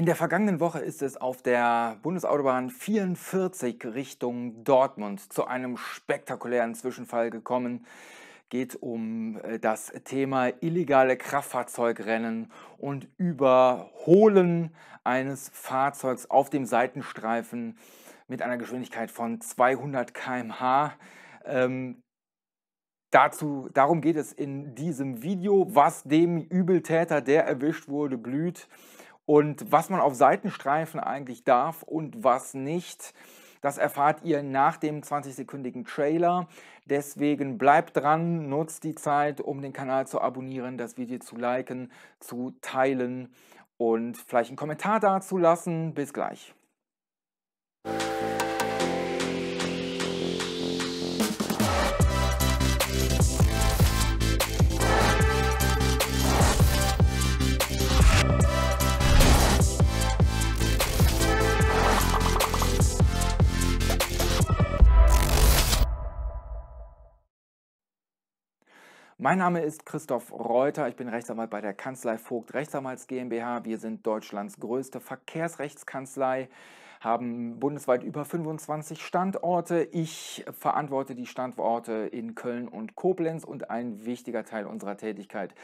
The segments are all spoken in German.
In der vergangenen Woche ist es auf der Bundesautobahn 44 Richtung Dortmund zu einem spektakulären Zwischenfall gekommen. Geht um äh, das Thema illegale Kraftfahrzeugrennen und Überholen eines Fahrzeugs auf dem Seitenstreifen mit einer Geschwindigkeit von 200 km/h. Ähm, dazu, darum geht es in diesem Video, was dem Übeltäter, der erwischt wurde, blüht und was man auf Seitenstreifen eigentlich darf und was nicht. Das erfahrt ihr nach dem 20-sekündigen Trailer. Deswegen bleibt dran, nutzt die Zeit, um den Kanal zu abonnieren, das Video zu liken, zu teilen und vielleicht einen Kommentar dazulassen. Bis gleich. Mein Name ist Christoph Reuter, ich bin Rechtsanwalt bei der Kanzlei Vogt Rechtsanwalts GmbH. Wir sind Deutschlands größte Verkehrsrechtskanzlei, haben bundesweit über 25 Standorte. Ich verantworte die Standorte in Köln und Koblenz und ein wichtiger Teil unserer Tätigkeit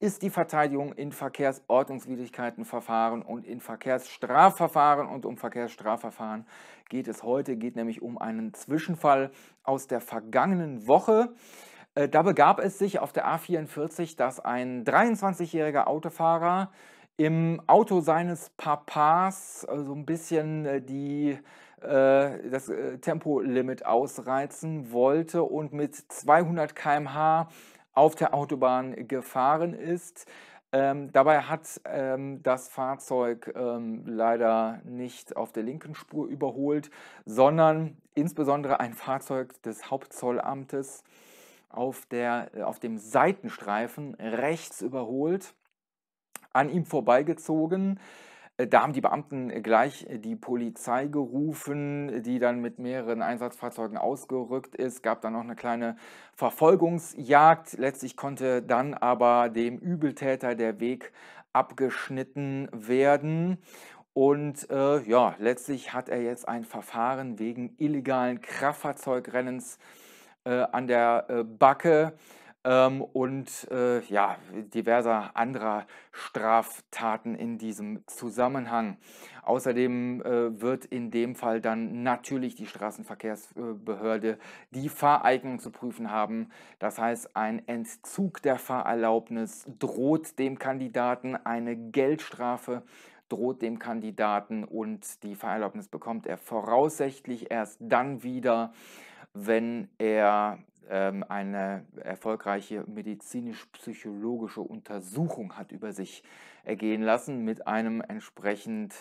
ist die Verteidigung in Verkehrsordnungswidrigkeitenverfahren und in Verkehrsstrafverfahren. Und um Verkehrsstrafverfahren geht es heute, geht nämlich um einen Zwischenfall aus der vergangenen Woche. Äh, da begab es sich auf der A44, dass ein 23-jähriger Autofahrer im Auto seines Papas äh, so ein bisschen äh, die, das Tempolimit ausreizen wollte und mit 200 km/h auf der Autobahn gefahren ist. Ähm, dabei hat ähm, das Fahrzeug ähm, leider nicht auf der linken Spur überholt, sondern insbesondere ein Fahrzeug des Hauptzollamtes auf, der, äh, auf dem Seitenstreifen rechts überholt, an ihm vorbeigezogen. Äh, da haben die Beamten gleich äh, die Polizei gerufen, die dann mit mehreren Einsatzfahrzeugen ausgerückt ist. Gab dann noch eine kleine Verfolgungsjagd. Letztlich konnte dann aber dem Übeltäter der Weg abgeschnitten werden. Und äh, ja, letztlich hat er jetzt ein Verfahren wegen illegalen Kraftfahrzeugrennens äh, äh, an der äh, Backe ähm, und äh, ja, diverser anderer Straftaten in diesem Zusammenhang. Außerdem wird in dem Fall dann natürlich die Straßenverkehrsbehörde die Fahreignung zu prüfen haben. Das heißt, ein Entzug der Fahrerlaubnis droht dem Kandidaten eine Geldstrafe droht dem Kandidaten und die Fahrerlaubnis bekommt er voraussichtlich erst dann wieder, wenn er ähm, eine erfolgreiche medizinisch-psychologische Untersuchung hat über sich ergehen lassen mit einem entsprechend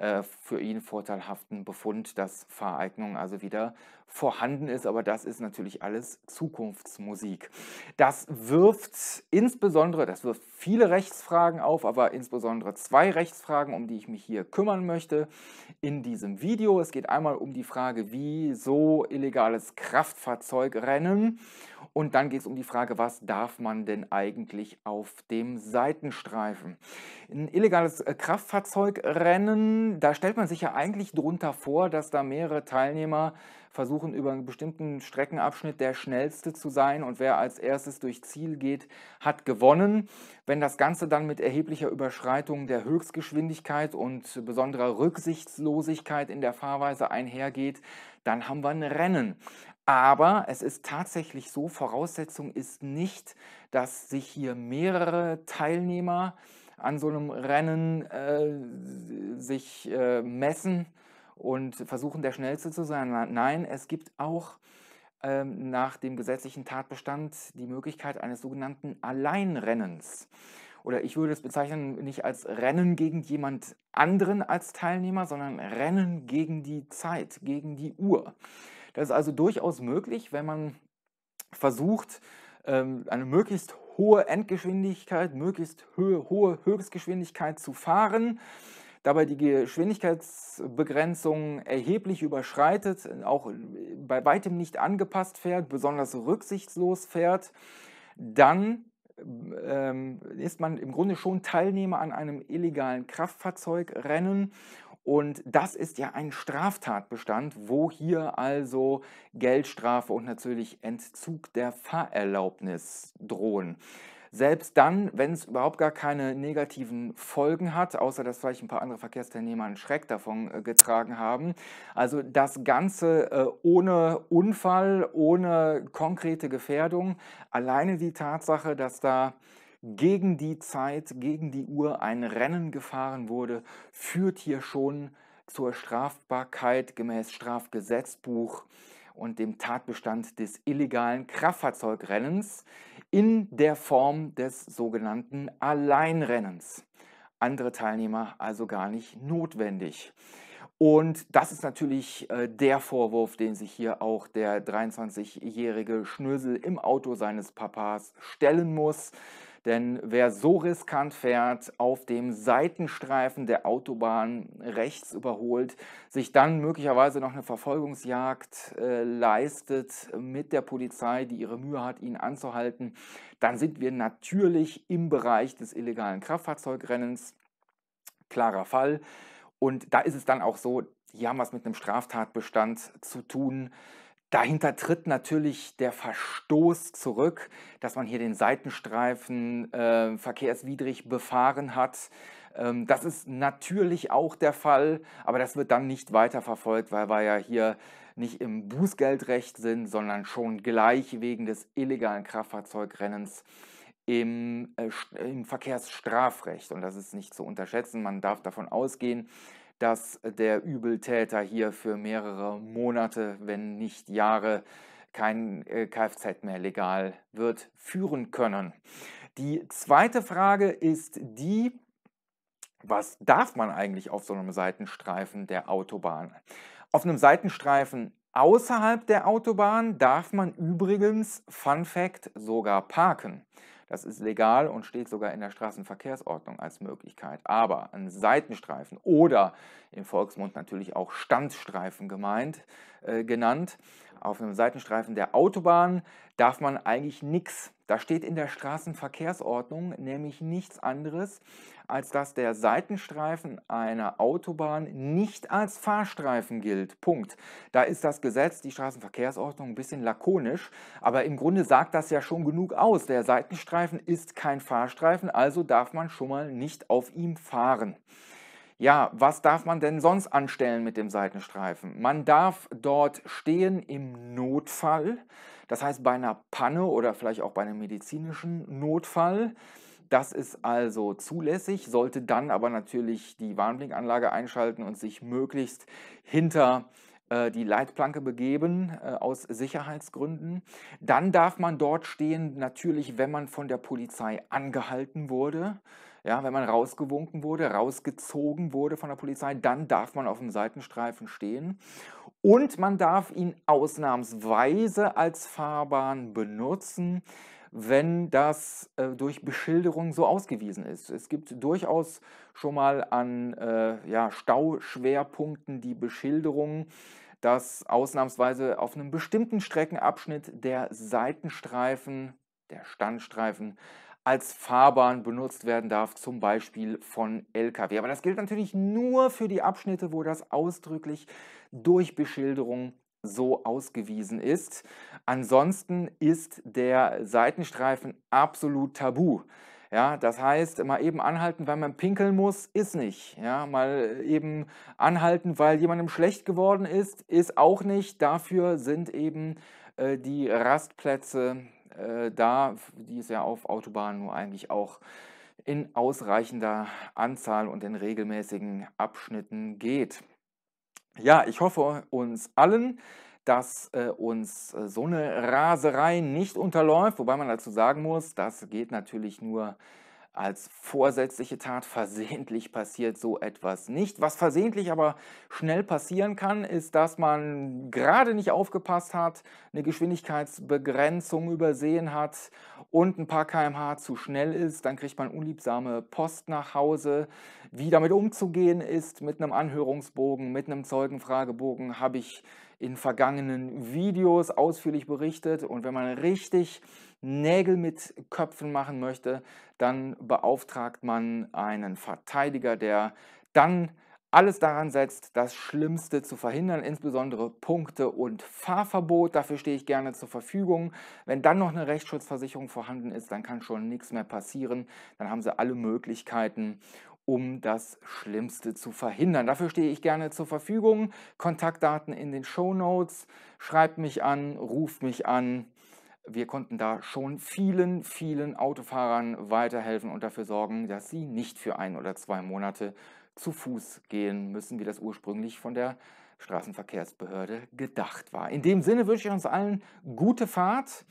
äh, für ihn vorteilhaften Befund, dass Fahreignung also wieder vorhanden ist. Aber das ist natürlich alles Zukunftsmusik. Das wirft insbesondere, das wirft viele Rechtsfragen auf, aber insbesondere zwei Rechtsfragen, um die ich mich hier kümmern möchte in diesem Video. Es geht einmal um die Frage, wieso illegales Kraftfahrzeugrennen und dann geht es um die Frage, was darf man denn eigentlich auf dem Seitenstreifen? Ein illegales äh, Kraftfahrzeugrennen, da stellt man sich ja eigentlich drunter vor, dass da mehrere Teilnehmer versuchen, über einen bestimmten Streckenabschnitt der schnellste zu sein und wer als erstes durch Ziel geht, hat gewonnen. Wenn das Ganze dann mit erheblicher Überschreitung der Höchstgeschwindigkeit und besonderer Rücksichtslosigkeit in der Fahrweise einhergeht, dann haben wir ein Rennen. Aber es ist tatsächlich so, Voraussetzung ist nicht, dass sich hier mehrere Teilnehmer an so einem Rennen äh, sich äh, messen und versuchen, der Schnellste zu sein. Nein, es gibt auch ähm, nach dem gesetzlichen Tatbestand die Möglichkeit eines sogenannten Alleinrennens. Oder ich würde es bezeichnen nicht als Rennen gegen jemand anderen als Teilnehmer, sondern Rennen gegen die Zeit, gegen die Uhr. Das ist also durchaus möglich, wenn man versucht, ähm, eine möglichst hohe Endgeschwindigkeit, möglichst hohe Höchstgeschwindigkeit zu fahren, dabei die Geschwindigkeitsbegrenzung erheblich überschreitet, auch bei weitem nicht angepasst fährt, besonders rücksichtslos fährt, dann ähm, ist man im Grunde schon Teilnehmer an einem illegalen Kraftfahrzeugrennen und das ist ja ein Straftatbestand, wo hier also Geldstrafe und natürlich Entzug der Fahrerlaubnis drohen. Selbst dann, wenn es überhaupt gar keine negativen Folgen hat, außer dass vielleicht ein paar andere Verkehrsteilnehmer einen Schreck davon äh, getragen haben. Also das Ganze äh, ohne Unfall, ohne konkrete Gefährdung. Alleine die Tatsache, dass da gegen die Zeit, gegen die Uhr ein Rennen gefahren wurde, führt hier schon zur Strafbarkeit gemäß Strafgesetzbuch und dem Tatbestand des illegalen Kraftfahrzeugrennens in der Form des sogenannten Alleinrennens. Andere Teilnehmer also gar nicht notwendig. Und das ist natürlich äh, der Vorwurf, den sich hier auch der 23-jährige Schnösel im Auto seines Papas stellen muss. Denn wer so riskant fährt, auf dem Seitenstreifen der Autobahn rechts überholt, sich dann möglicherweise noch eine Verfolgungsjagd äh, leistet mit der Polizei, die ihre Mühe hat, ihn anzuhalten, dann sind wir natürlich im Bereich des illegalen Kraftfahrzeugrennens. Klarer Fall. Und da ist es dann auch so, hier haben wir es mit einem Straftatbestand zu tun, Dahinter tritt natürlich der Verstoß zurück, dass man hier den Seitenstreifen äh, verkehrswidrig befahren hat. Ähm, das ist natürlich auch der Fall, aber das wird dann nicht weiterverfolgt, weil wir ja hier nicht im Bußgeldrecht sind, sondern schon gleich wegen des illegalen Kraftfahrzeugrennens im, äh, im Verkehrsstrafrecht. Und das ist nicht zu unterschätzen. Man darf davon ausgehen, dass der Übeltäter hier für mehrere Monate, wenn nicht Jahre, kein äh, Kfz mehr legal wird, führen können. Die zweite Frage ist die, was darf man eigentlich auf so einem Seitenstreifen der Autobahn? Auf einem Seitenstreifen außerhalb der Autobahn darf man übrigens, Fun Fact, sogar parken. Das ist legal und steht sogar in der Straßenverkehrsordnung als Möglichkeit. Aber ein Seitenstreifen oder im Volksmund natürlich auch Standstreifen gemeint, äh, genannt, auf einem Seitenstreifen der Autobahn darf man eigentlich nichts. Da steht in der Straßenverkehrsordnung nämlich nichts anderes als dass der Seitenstreifen einer Autobahn nicht als Fahrstreifen gilt. Punkt. Da ist das Gesetz, die Straßenverkehrsordnung, ein bisschen lakonisch, aber im Grunde sagt das ja schon genug aus. Der Seitenstreifen ist kein Fahrstreifen, also darf man schon mal nicht auf ihm fahren. Ja, was darf man denn sonst anstellen mit dem Seitenstreifen? Man darf dort stehen im Notfall, das heißt bei einer Panne oder vielleicht auch bei einem medizinischen Notfall. Das ist also zulässig, sollte dann aber natürlich die Warnblinkanlage einschalten und sich möglichst hinter äh, die Leitplanke begeben äh, aus Sicherheitsgründen. Dann darf man dort stehen, natürlich, wenn man von der Polizei angehalten wurde. Ja, wenn man rausgewunken wurde, rausgezogen wurde von der Polizei, dann darf man auf dem Seitenstreifen stehen. Und man darf ihn ausnahmsweise als Fahrbahn benutzen, wenn das äh, durch Beschilderung so ausgewiesen ist. Es gibt durchaus schon mal an äh, ja, Stauschwerpunkten die Beschilderung, dass ausnahmsweise auf einem bestimmten Streckenabschnitt der Seitenstreifen, der Standstreifen, als Fahrbahn benutzt werden darf, zum Beispiel von Lkw. Aber das gilt natürlich nur für die Abschnitte, wo das ausdrücklich durch Beschilderung so ausgewiesen ist. Ansonsten ist der Seitenstreifen absolut tabu. Ja, das heißt, mal eben anhalten, weil man pinkeln muss, ist nicht. Ja, mal eben anhalten, weil jemandem schlecht geworden ist, ist auch nicht. Dafür sind eben äh, die Rastplätze äh, da, die es ja auf Autobahnen nur eigentlich auch in ausreichender Anzahl und in regelmäßigen Abschnitten geht. Ja, ich hoffe uns allen, dass äh, uns äh, so eine Raserei nicht unterläuft, wobei man dazu sagen muss, das geht natürlich nur als vorsätzliche Tat. Versehentlich passiert so etwas nicht. Was versehentlich aber schnell passieren kann, ist, dass man gerade nicht aufgepasst hat, eine Geschwindigkeitsbegrenzung übersehen hat und ein paar kmh zu schnell ist, dann kriegt man unliebsame Post nach Hause. Wie damit umzugehen ist, mit einem Anhörungsbogen, mit einem Zeugenfragebogen, habe ich in vergangenen Videos ausführlich berichtet. Und wenn man richtig Nägel mit Köpfen machen möchte, dann beauftragt man einen Verteidiger, der dann alles daran setzt, das Schlimmste zu verhindern, insbesondere Punkte und Fahrverbot. Dafür stehe ich gerne zur Verfügung. Wenn dann noch eine Rechtsschutzversicherung vorhanden ist, dann kann schon nichts mehr passieren. Dann haben Sie alle Möglichkeiten, um das Schlimmste zu verhindern. Dafür stehe ich gerne zur Verfügung. Kontaktdaten in den Show Notes. Schreibt mich an, ruft mich an. Wir konnten da schon vielen, vielen Autofahrern weiterhelfen und dafür sorgen, dass sie nicht für ein oder zwei Monate zu Fuß gehen müssen, wie das ursprünglich von der Straßenverkehrsbehörde gedacht war. In dem Sinne wünsche ich uns allen gute Fahrt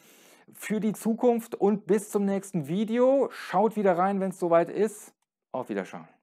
für die Zukunft und bis zum nächsten Video. Schaut wieder rein, wenn es soweit ist. Auf Wiederschauen.